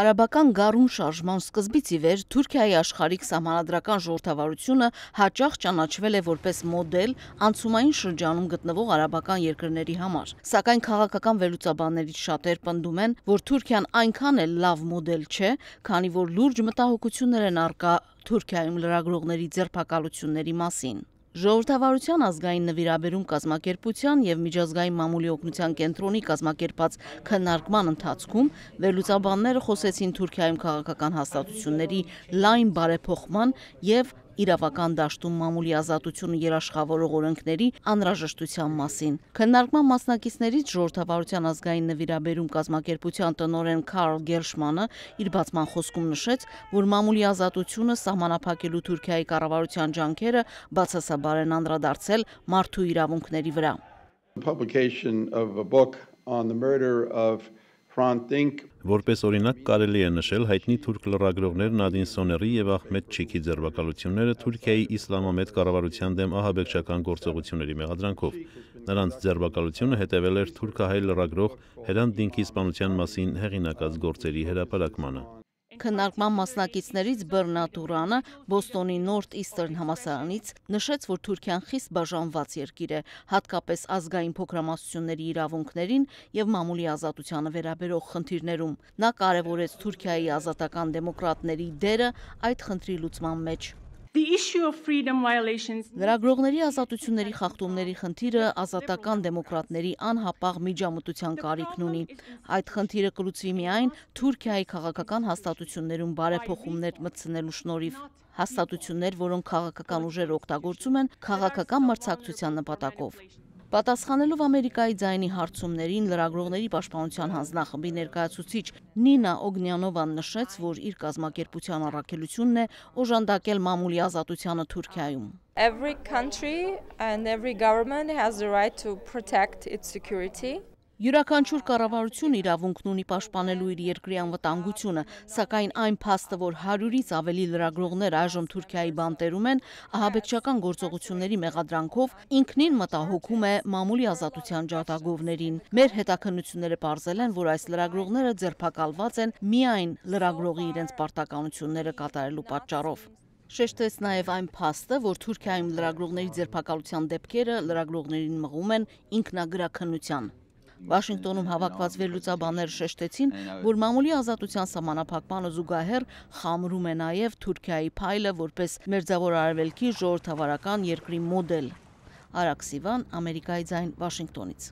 Արաբական գարուն շարժման սկզբից ի վեր Թուրքիայի աշխարհիկ սահմանադրական ժողովրդավարությունը հաճախ ճանաչվել է որպես մոդել անցումային շրջանում գտնվող արաբական երկրների համար։ Սակայն քաղաքական վերլուծաբաններից շատեր պնդում են, որ Թուրքիան այնքան էլ լավ մոդել չէ, քանի որ լուրջ մտահոգություններ են արկա Թուրքիայում լրագրողների ձերբակալությունների մասին։ Ժողովրդավարության ազգային նվիրաբերում կազմակերպության եւ միջազգային մամուլի օգնության կենտրոնի կազմակերպած քննարկման ընթացքում վերլուծաբանները խոսեցին Թուրքիայում քաղաքական հաստատությունների լայն բարեփոխման եւ իրավական դաշտում մամուլի ազատությունը երաշխավորող օրենքների անհրաժեշտության մասին։ Քննարկման մասնակիցներից ժողովրդավարության ազգային նվիրաբերում կազմակերպության տնօրեն Քարլ Գերշմանը իր բացման խոսքում նշեց, որ մամուլի ազատությունը սահմանափակելու Թուրքիայի կառավարության ջանքերը բացասաբար են անդրադարձել մարդու իրավունքների վրա. Publication of a book on the murder of Որպես օրինակ կարելի է նշել հայտնի թուրք լրագրողներ Նադին Սոների եւ Ահմեդ Չիքի ձերբակալությունները Թուրքիայի իսլամամետ կառավարության դեմ ահաբեկչական գործողությունների մեղադրանքով։ Նրանց ձերբակալությունը հետևել էր թուրքահայ լրագրող Հերան Դինքի սպանության մասին հեղինակած գործերի հրապարակմանը։ Քննարկման մասնակիցներից Բեռնատ Ուրանը Բոստոնի Նորթ Իսթերն համալսարանից նշեց, որ Թուրքիան խիստ բաժանված երկիր է, հատկապես ազգային փոքրամասնությունների իրավունքներին եւ մամուլի ազատությանը վերաբերող խնդիրներում։ Նա կարևորեց Թուրքիայի ազատական դեմոկրատների դերը այդ խնդրի լուծման մեջ։ The issue of freedom violations Լրագրողների ազատությունների խախտումների խնդիրը ազատական դեմոկրատների անհապաղ միջամտության կարիքն ունի։ Այդ խնդիրը կլուծվի միայն Թուրքիայի քաղաքական հաստատություններում բարեփոխումներ մտցնելու շնորհիվ հաստատություններ, որոնք քաղաքական ուժերը օգտագործում են քաղաքական մրցակցության նպատակով։ Պատասխանելով Ամերիկայի ձայնի հարցումներին լրագրողների պաշտպանության հանձնախմբի ներկայացուցիչ Նինա Օգնյանովան նշեց, որ իր կազմակերպության առաքելությունն է օժանդակել մամուլի ազատությունը Թուրքիայում։ Every country and every government has the right to protect its security. Յուրականչուր կառավարություն իրավունքն ունի պաշտպանելու իր երկրի անվտանգությունը, սակայն այն փաստը, որ 100-ից ավելի լրագրողներ այժմ Թուրքիայի բանտերում են, ահաբեկչական գործողությունների մեղադրանքով ինքնին մտահոգում է մամուլի ազատության ջատագովներին։ Մեր հետաքննությունները ողջունել են, որ այս լրագրողները ձերբակալված են միայն լրագրողի իրենց պարտականությունները կատարելու պատճառով։ Շեշտեց նաև այն փաստը, որ Թուրքիայում լրագրողների ձերբակալության դեպքերը լրագրողներին մղում են ինքնագրաքննության։ Վաշինգտոնում հավաքված վերլուծաբանները շեշտեցին, որ մամուլի ազատության սահմանափակմանը զուգահեռ խամրում է նաև Թուրքիայի փայլը որպես Մերձավոր Արևելքի ժողովրդավարական երկրի մոդել։ Արաքսիվան, Ամերիկայի ձայն, Վաշինգտոնից։